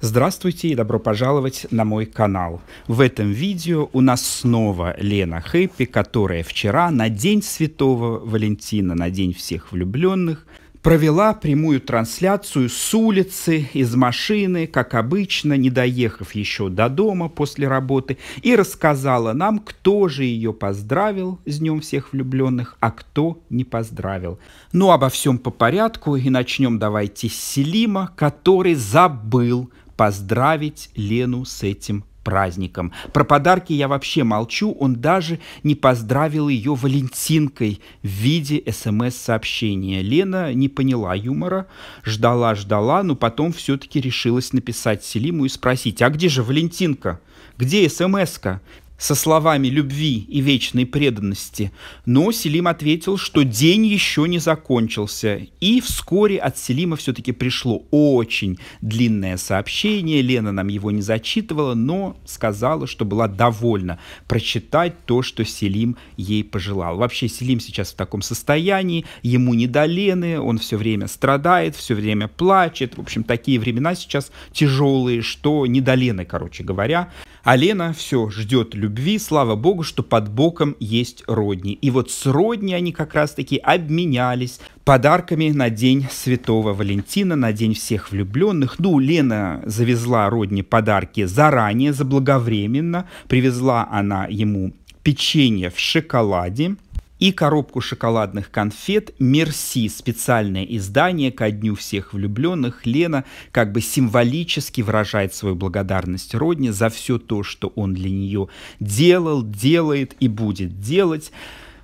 Здравствуйте и добро пожаловать на мой канал. В этом видео у нас снова Лена Хэппи, которая вчера на День Святого Валентина, на День всех влюбленных, провела прямую трансляцию с улицы, из машины, как обычно, не доехав еще до дома после работы, и рассказала нам, кто же ее поздравил с Днем всех влюбленных, а кто не поздравил. Ну, обо всем по порядку, и начнем давайте с Селима, который забыл поздравить Лену с этим праздником. Про подарки я вообще молчу, он даже не поздравил ее валентинкой в виде смс-сообщения. Лена не поняла юмора, ждала-ждала, но потом все-таки решилась написать Селиму и спросить, а где же валентинка? Где смс-ка? со словами любви и вечной преданности, но Селим ответил, что день еще не закончился, и вскоре от Селима все-таки пришло очень длинное сообщение, Лена нам его не зачитывала, но сказала, что была довольна прочитать то, что Селим ей пожелал. Вообще Селим сейчас в таком состоянии, ему не до Лены, он все время страдает, все время плачет, в общем, такие времена сейчас тяжелые, что не до Лены, короче говоря. А Лена все ждет любви, слава богу, что под боком есть родни. И вот с родни они как раз-таки обменялись подарками на День Святого Валентина, на День всех влюбленных. Ну, Лена завезла родни подарки заранее, заблаговременно. Привезла она ему печенье в шоколаде – и коробку шоколадных конфет «Мерси» специальное издание ко Дню всех влюбленных. Лена как бы символически выражает свою благодарность Родне за все то, что он для нее делал, делает и будет делать.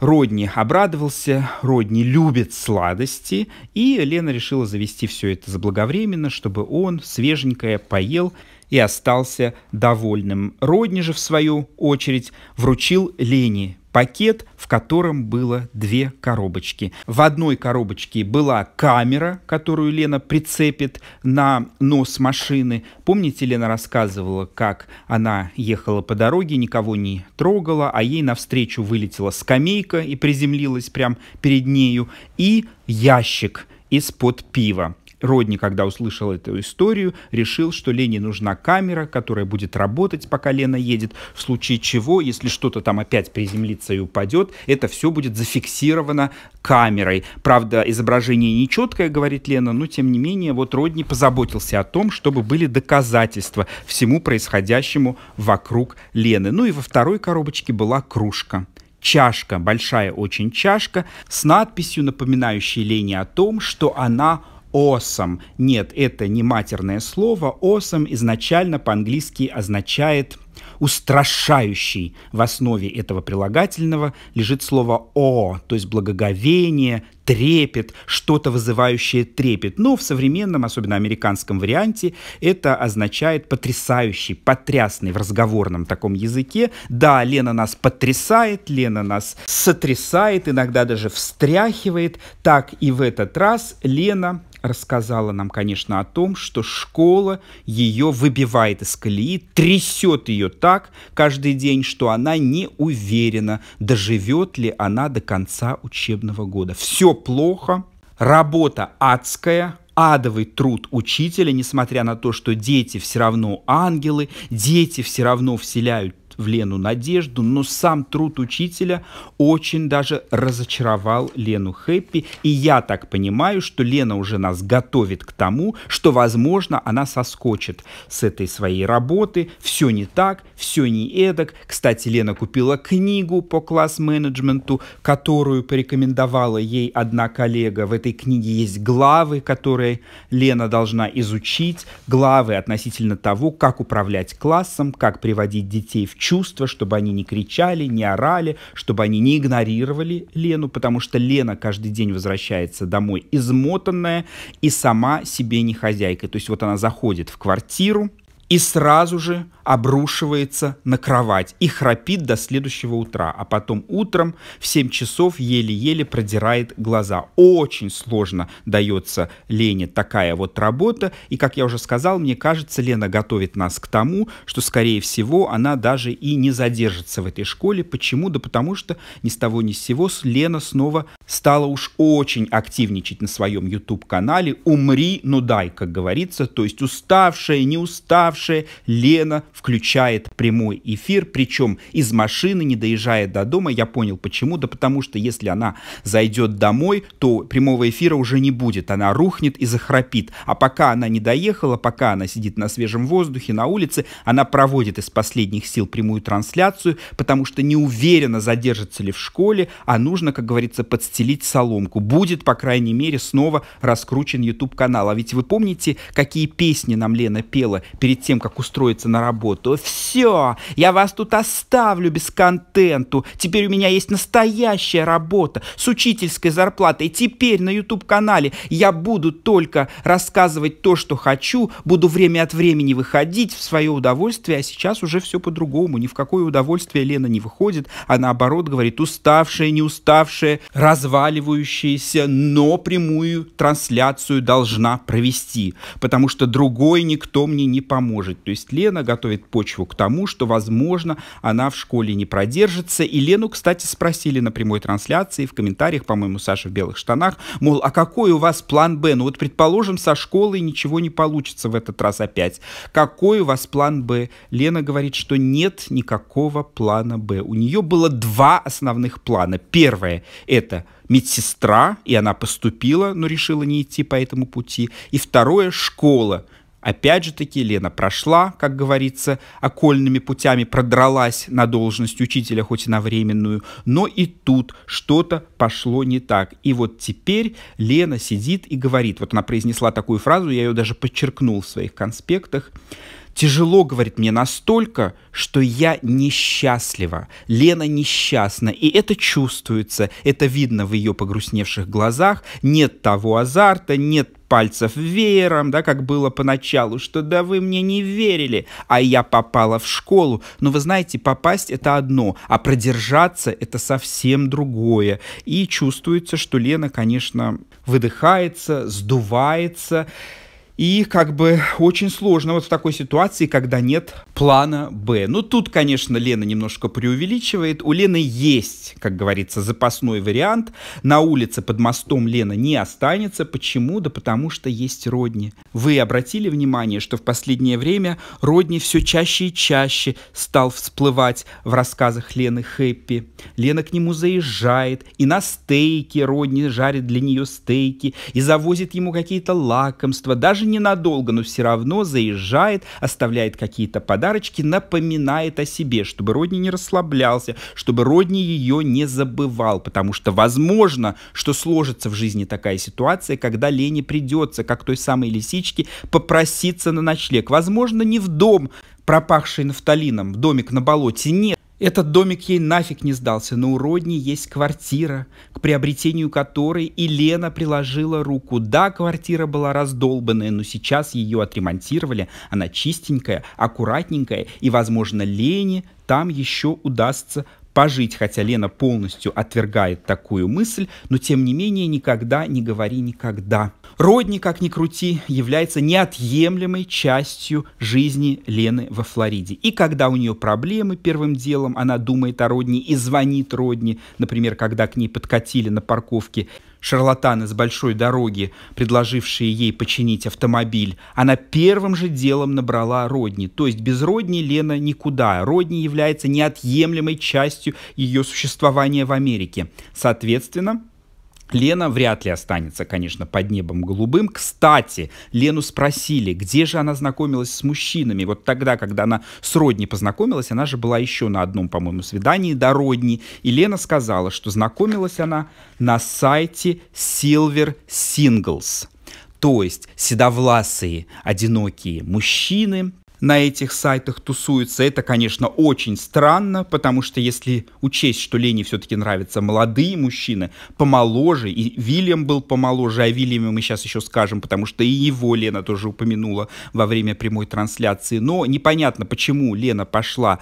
Родни обрадовался, Родни любит сладости, и Лена решила завести все это заблаговременно, чтобы он свеженькое поел и остался довольным. Родни же, в свою очередь, вручил Лене пакет, в котором было две коробочки. В одной коробочке была камера, которую Лена прицепит на нос машины. Помните, Лена рассказывала, как она ехала по дороге, никого не трогала, а ей навстречу вылетела скамейка и приземлилась прямо перед нею, и ящик из-под пива. Родни, когда услышал эту историю, решил, что Лене нужна камера, которая будет работать, пока Лена едет, в случае чего, если что-то там опять приземлится и упадет, это все будет зафиксировано камерой. Правда, изображение нечеткое, говорит Лена, но тем не менее, вот Родни позаботился о том, чтобы были доказательства всему происходящему вокруг Лены. Ну и во второй коробочке была кружка чашка, большая очень чашка, с надписью, напоминающей Лене о том, что она Осом. Нет, это не матерное слово. Осом изначально по-английски означает Устрашающий в основе этого прилагательного лежит слово «о», то есть благоговение, трепет, что-то вызывающее трепет. Но в современном, особенно американском варианте, это означает потрясающий, потрясный в разговорном таком языке. Да, Лена нас потрясает, Лена нас сотрясает, иногда даже встряхивает. Так и в этот раз Лена рассказала нам, конечно, о том, что школа ее выбивает из колеи, трясет ее так каждый день, что она не уверена, доживет ли она до конца учебного года. Все плохо, работа адская, адовый труд учителя, несмотря на то, что дети все равно ангелы, дети все равно вселяют в Лену надежду, но сам труд учителя очень даже разочаровал Лену Хэппи. И я так понимаю, что Лена уже нас готовит к тому, что, возможно, она соскочит с этой своей работы. Все не так, все не эдак. Кстати, Лена купила книгу по класс-менеджменту, которую порекомендовала ей одна коллега. В этой книге есть главы, которые Лена должна изучить, главы относительно того, как управлять классом, как приводить детей в чувства, чтобы они не кричали, не орали, чтобы они не игнорировали Лену, потому что Лена каждый день возвращается домой измотанная и сама себе не хозяйка. То есть вот она заходит в квартиру и сразу же обрушивается на кровать и храпит до следующего утра, а потом утром в 7 часов еле-еле продирает глаза. Очень сложно дается Лене такая вот работа, и, как я уже сказал, мне кажется, Лена готовит нас к тому, что, скорее всего, она даже и не задержится в этой школе. Почему? Да потому что ни с того ни с сего Лена снова стала уж очень активничать на своем YouTube-канале «Умри, ну дай», как говорится, то есть уставшая, не уставшая Лена включает прямой эфир, причем из машины, не доезжая до дома. Я понял почему. Да потому что если она зайдет домой, то прямого эфира уже не будет. Она рухнет и захрапит. А пока она не доехала, пока она сидит на свежем воздухе, на улице, она проводит из последних сил прямую трансляцию, потому что не уверена, задержится ли в школе, а нужно, как говорится, подстелить соломку. Будет, по крайней мере, снова раскручен YouTube-канал. А ведь вы помните, какие песни нам Лена пела перед тем, как устроиться на работу? работу. Все, я вас тут оставлю без контенту. Теперь у меня есть настоящая работа с учительской зарплатой. Теперь на YouTube-канале я буду только рассказывать то, что хочу, буду время от времени выходить в свое удовольствие, а сейчас уже все по-другому. Ни в какое удовольствие Лена не выходит, а наоборот говорит, уставшая, не уставшая, разваливающаяся, но прямую трансляцию должна провести, потому что другой никто мне не поможет. То есть Лена готовит подбрасывает почву к тому, что, возможно, она в школе не продержится. И Лену, кстати, спросили на прямой трансляции, в комментариях, по-моему, Саша в белых штанах, мол, а какой у вас план Б? Ну вот, предположим, со школой ничего не получится в этот раз опять. Какой у вас план Б? Лена говорит, что нет никакого плана Б. У нее было два основных плана. Первое — это медсестра, и она поступила, но решила не идти по этому пути. И второе — школа. Опять же таки Лена прошла, как говорится, окольными путями продралась на должность учителя, хоть и на временную, но и тут что-то пошло не так. И вот теперь Лена сидит и говорит, вот она произнесла такую фразу, я ее даже подчеркнул в своих конспектах, Тяжело, говорит мне, настолько, что я несчастлива. Лена несчастна. И это чувствуется, это видно в ее погрустневших глазах. Нет того азарта, нет пальцев веером, да, как было поначалу, что да вы мне не верили, а я попала в школу. Но вы знаете, попасть это одно, а продержаться это совсем другое. И чувствуется, что Лена, конечно, выдыхается, сдувается, и как бы очень сложно вот в такой ситуации, когда нет плана Б. Ну, тут, конечно, Лена немножко преувеличивает. У Лены есть, как говорится, запасной вариант. На улице под мостом Лена не останется. Почему? Да потому что есть Родни. Вы обратили внимание, что в последнее время Родни все чаще и чаще стал всплывать в рассказах Лены Хэппи. Лена к нему заезжает, и на стейки Родни жарит для нее стейки, и завозит ему какие-то лакомства, даже ненадолго, но все равно заезжает, оставляет какие-то подарки подарочки напоминает о себе, чтобы Родни не расслаблялся, чтобы Родни ее не забывал, потому что возможно, что сложится в жизни такая ситуация, когда Лене придется, как той самой лисичке, попроситься на ночлег. Возможно, не в дом, пропахший нафталином, домик на болоте, нет, этот домик ей нафиг не сдался. но у родни есть квартира, к приобретению которой и Лена приложила руку. Да, квартира была раздолбанная, но сейчас ее отремонтировали. Она чистенькая, аккуратненькая, и, возможно, Лене там еще удастся пожить, хотя Лена полностью отвергает такую мысль, но тем не менее никогда не говори никогда. Родни, как ни крути, является неотъемлемой частью жизни Лены во Флориде. И когда у нее проблемы, первым делом она думает о Родни и звонит Родни. Например, когда к ней подкатили на парковке шарлатаны с большой дороги, предложившие ей починить автомобиль, она первым же делом набрала Родни. То есть без Родни Лена никуда. Родни является неотъемлемой частью ее существования в Америке. Соответственно, Лена вряд ли останется, конечно, под небом голубым. Кстати, Лену спросили, где же она знакомилась с мужчинами. Вот тогда, когда она с Родни познакомилась, она же была еще на одном, по-моему, свидании до Родни. И Лена сказала, что знакомилась она на сайте Silver Singles. То есть седовласые, одинокие мужчины, на этих сайтах тусуются. Это, конечно, очень странно, потому что если учесть, что Лене все-таки нравятся молодые мужчины, помоложе, и Вильям был помоложе, о а Вильяме мы сейчас еще скажем, потому что и его Лена тоже упомянула во время прямой трансляции. Но непонятно, почему Лена пошла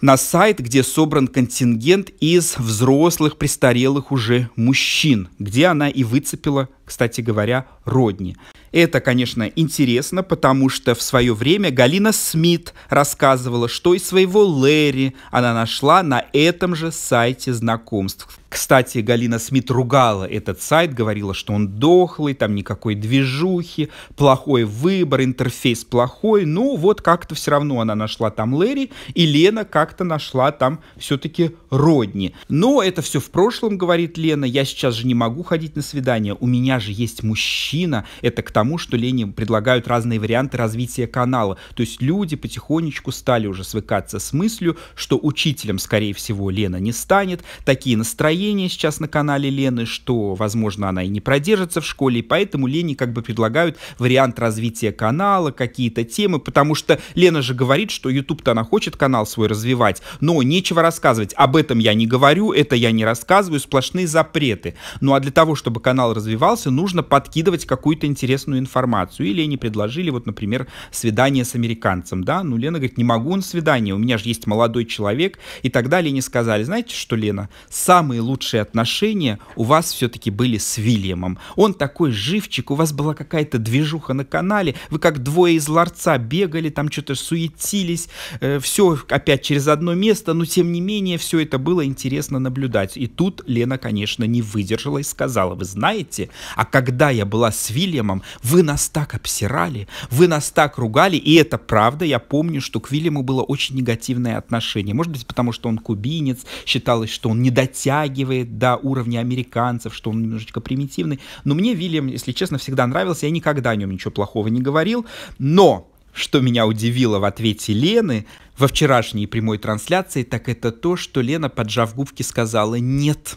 на сайт, где собран контингент из взрослых, престарелых уже мужчин, где она и выцепила, кстати говоря, Родни. Это, конечно, интересно, потому что в свое время Галина Смит рассказывала, что и своего Лэри она нашла на этом же сайте знакомств. Кстати, Галина Смит ругала этот сайт, говорила, что он дохлый, там никакой движухи, плохой выбор, интерфейс плохой. Ну, вот как-то все равно она нашла там Лэри, и Лена как-то нашла там все-таки Родни. Но это все в прошлом, говорит Лена. Я сейчас же не могу ходить на свидание. У меня же есть мужчина. Это к тому, что Лене предлагают разные варианты развития канала. То есть люди потихонечку стали уже свыкаться с мыслью, что учителем, скорее всего, Лена не станет. Такие настроения настроение сейчас на канале Лены, что, возможно, она и не продержится в школе, и поэтому Лене как бы предлагают вариант развития канала, какие-то темы, потому что Лена же говорит, что YouTube-то она хочет канал свой развивать, но нечего рассказывать. Об этом я не говорю, это я не рассказываю, сплошные запреты. Ну а для того, чтобы канал развивался, нужно подкидывать какую-то интересную информацию. И Лене предложили, вот, например, свидание с американцем, да? Ну, Лена говорит, не могу на свидание, у меня же есть молодой человек и так далее. И сказали, знаете что, Лена, самые лучшие лучшие отношения у вас все-таки были с Вильямом. Он такой живчик, у вас была какая-то движуха на канале, вы как двое из ларца бегали, там что-то суетились, э, все опять через одно место, но тем не менее все это было интересно наблюдать. И тут Лена, конечно, не выдержала и сказала, вы знаете, а когда я была с Вильямом, вы нас так обсирали, вы нас так ругали, и это правда, я помню, что к Вильяму было очень негативное отношение. Может быть, потому что он кубинец, считалось, что он не дотягивает, дотягивает до уровня американцев, что он немножечко примитивный. Но мне Вильям, если честно, всегда нравился. Я никогда о нем ничего плохого не говорил. Но что меня удивило в ответе Лены во вчерашней прямой трансляции, так это то, что Лена, поджав губки, сказала «нет».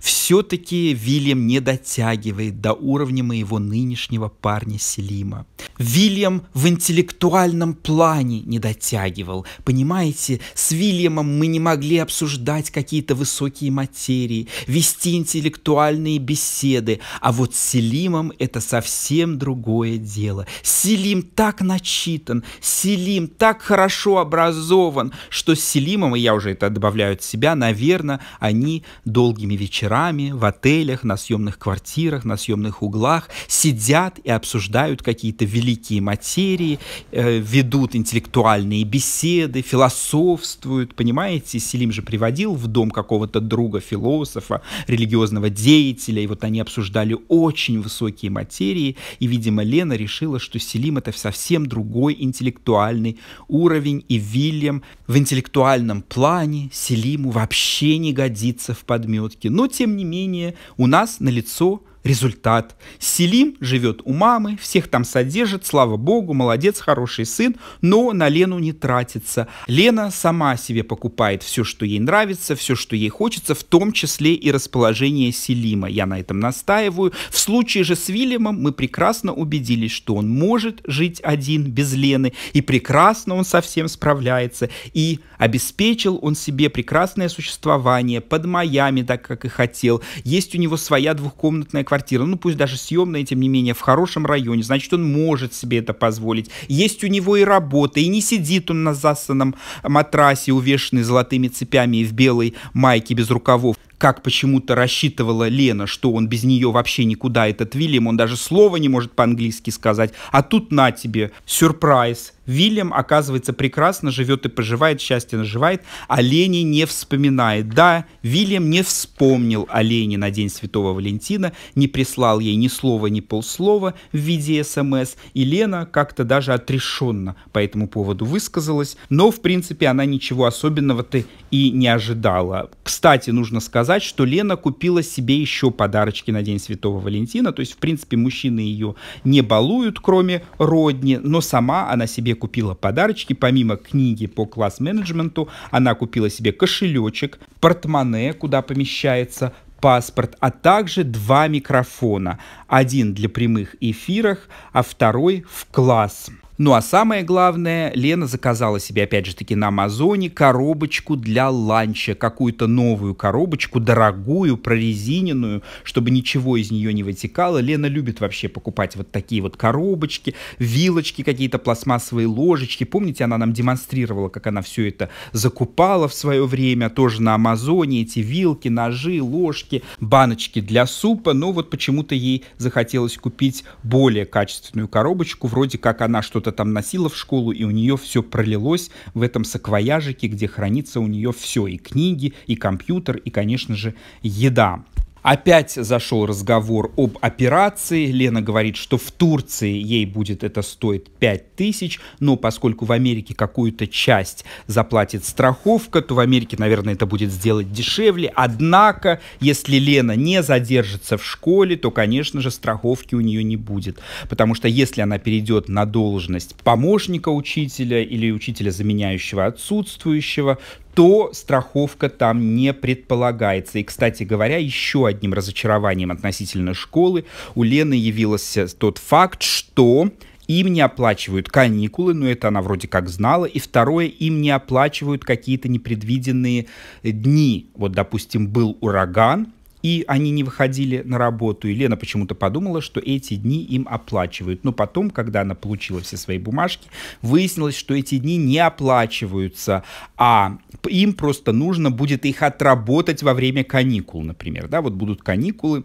Все-таки Вильям не дотягивает до уровня моего нынешнего парня Селима. Вильям в интеллектуальном плане не дотягивал. Понимаете, с Вильямом мы не могли обсуждать какие-то высокие материи, вести интеллектуальные беседы, а вот с Селимом это совсем другое дело. Селим так начитан, Селим так хорошо образован, что с Селимом, и я уже это добавляю от себя, наверное, они долгими вечерами в отелях, на съемных квартирах, на съемных углах, сидят и обсуждают какие-то великие материи, э, ведут интеллектуальные беседы, философствуют, понимаете? Селим же приводил в дом какого-то друга философа, религиозного деятеля, и вот они обсуждали очень высокие материи, и, видимо, Лена решила, что Селим — это совсем другой интеллектуальный уровень, и Вильям в интеллектуальном плане Селиму вообще не годится в подметке. Но, тем не менее, у нас налицо результат. Селим живет у мамы, всех там содержит, слава богу, молодец, хороший сын, но на Лену не тратится. Лена сама себе покупает все, что ей нравится, все, что ей хочется, в том числе и расположение Селима. Я на этом настаиваю. В случае же с Вильямом мы прекрасно убедились, что он может жить один без Лены, и прекрасно он совсем справляется, и обеспечил он себе прекрасное существование под Майами, так как и хотел. Есть у него своя двухкомнатная квартира квартира, ну пусть даже съемная, тем не менее, в хорошем районе, значит, он может себе это позволить. Есть у него и работа, и не сидит он на засанном матрасе, увешанный золотыми цепями и в белой майке без рукавов как почему-то рассчитывала Лена, что он без нее вообще никуда, этот Вильям, он даже слова не может по-английски сказать. А тут на тебе, сюрприз. Вильям, оказывается, прекрасно живет и поживает, счастье наживает, а Лене не вспоминает. Да, Вильям не вспомнил о Лене на День Святого Валентина, не прислал ей ни слова, ни полслова в виде СМС, и Лена как-то даже отрешенно по этому поводу высказалась, но, в принципе, она ничего особенного-то и не ожидала. Кстати, нужно сказать, что Лена купила себе еще подарочки на День Святого Валентина, то есть, в принципе, мужчины ее не балуют, кроме родни, но сама она себе купила подарочки. Помимо книги по класс-менеджменту, она купила себе кошелечек, портмоне, куда помещается паспорт, а также два микрофона. Один для прямых эфиров, а второй в класс. Ну а самое главное, Лена заказала себе, опять же таки, на Амазоне коробочку для ланча, какую-то новую коробочку, дорогую, прорезиненную, чтобы ничего из нее не вытекало. Лена любит вообще покупать вот такие вот коробочки, вилочки какие-то, пластмассовые ложечки. Помните, она нам демонстрировала, как она все это закупала в свое время, тоже на Амазоне, эти вилки, ножи, ложки, баночки для супа, но вот почему-то ей захотелось купить более качественную коробочку, вроде как она что-то кого-то там носила в школу, и у нее все пролилось в этом саквояжике, где хранится у нее все, и книги, и компьютер, и, конечно же, еда. Опять зашел разговор об операции. Лена говорит, что в Турции ей будет это стоить 5 тысяч, но поскольку в Америке какую-то часть заплатит страховка, то в Америке, наверное, это будет сделать дешевле. Однако, если Лена не задержится в школе, то, конечно же, страховки у нее не будет. Потому что если она перейдет на должность помощника учителя или учителя, заменяющего отсутствующего, то страховка там не предполагается. И, кстати говоря, еще одним разочарованием относительно школы у Лены явился тот факт, что им не оплачивают каникулы, но это она вроде как знала. И второе, им не оплачивают какие-то непредвиденные дни. Вот, допустим, был ураган, и они не выходили на работу. И Лена почему-то подумала, что эти дни им оплачивают. Но потом, когда она получила все свои бумажки, выяснилось, что эти дни не оплачиваются, а им просто нужно будет их отработать во время каникул, например. Да, вот будут каникулы,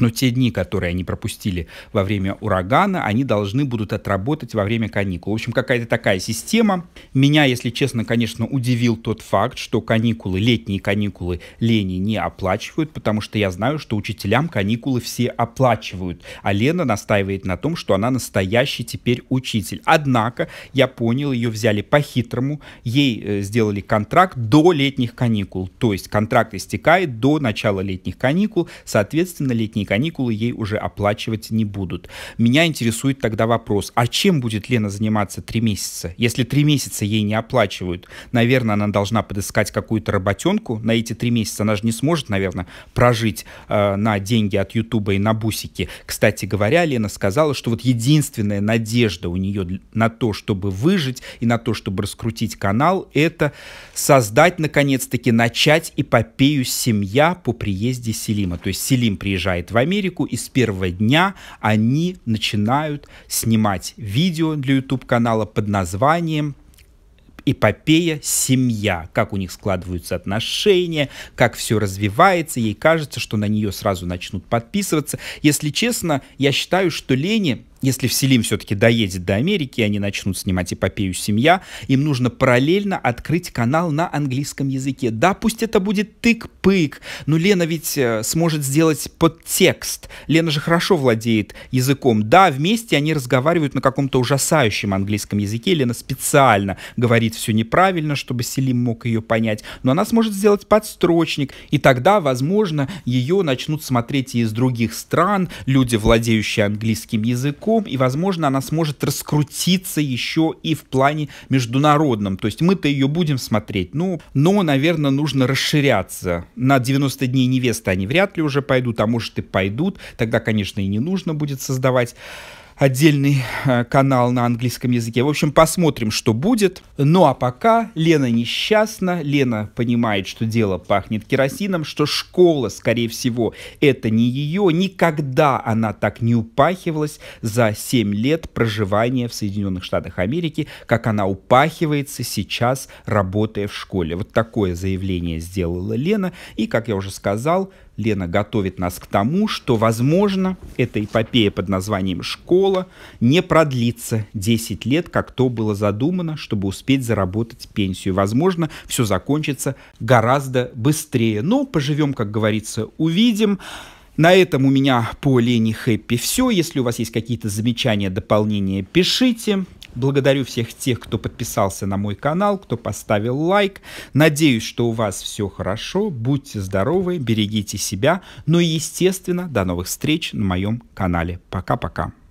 но те дни, которые они пропустили во время урагана, они должны будут отработать во время каникул. В общем, какая-то такая система. Меня, если честно, конечно, удивил тот факт, что каникулы, летние каникулы Лени не оплачивают, потому что я знаю, что учителям каникулы все оплачивают. А Лена настаивает на том, что она настоящий теперь учитель. Однако, я понял, ее взяли по-хитрому, ей э, сделали контракт до летних каникул. То есть контракт истекает до начала летних каникул, соответственно, летние летние каникулы ей уже оплачивать не будут. Меня интересует тогда вопрос, а чем будет Лена заниматься три месяца? Если три месяца ей не оплачивают, наверное, она должна подыскать какую-то работенку на эти три месяца. Она же не сможет, наверное, прожить э, на деньги от Ютуба и на бусики. Кстати говоря, Лена сказала, что вот единственная надежда у нее на то, чтобы выжить и на то, чтобы раскрутить канал, это создать, наконец-таки, начать эпопею «Семья» по приезде Селима. То есть Селим приезжает в Америку, и с первого дня они начинают снимать видео для YouTube-канала под названием эпопея «Семья», как у них складываются отношения, как все развивается, ей кажется, что на нее сразу начнут подписываться. Если честно, я считаю, что Лене если Вселим все-таки доедет до Америки, они начнут снимать эпопею «Семья», им нужно параллельно открыть канал на английском языке. Да, пусть это будет тык-пык, но Лена ведь э, сможет сделать подтекст. Лена же хорошо владеет языком. Да, вместе они разговаривают на каком-то ужасающем английском языке. Лена специально говорит все неправильно, чтобы Селим мог ее понять. Но она сможет сделать подстрочник, и тогда, возможно, ее начнут смотреть и из других стран, люди, владеющие английским языком, широко, и, возможно, она сможет раскрутиться еще и в плане международном. То есть мы-то ее будем смотреть, ну, но, наверное, нужно расширяться. На 90 дней невесты они вряд ли уже пойдут, а может и пойдут. Тогда, конечно, и не нужно будет создавать отдельный э, канал на английском языке. В общем, посмотрим, что будет. Ну а пока Лена несчастна, Лена понимает, что дело пахнет керосином, что школа, скорее всего, это не ее. Никогда она так не упахивалась за 7 лет проживания в Соединенных Штатах Америки, как она упахивается сейчас, работая в школе. Вот такое заявление сделала Лена. И, как я уже сказал, Лена готовит нас к тому, что, возможно, эта эпопея под названием «Школа» не продлится 10 лет, как то было задумано, чтобы успеть заработать пенсию. Возможно, все закончится гораздо быстрее. Но поживем, как говорится, увидим. На этом у меня по Лене Хэппи все. Если у вас есть какие-то замечания, дополнения, пишите. Благодарю всех тех, кто подписался на мой канал, кто поставил лайк. Надеюсь, что у вас все хорошо. Будьте здоровы, берегите себя. Ну и, естественно, до новых встреч на моем канале. Пока-пока.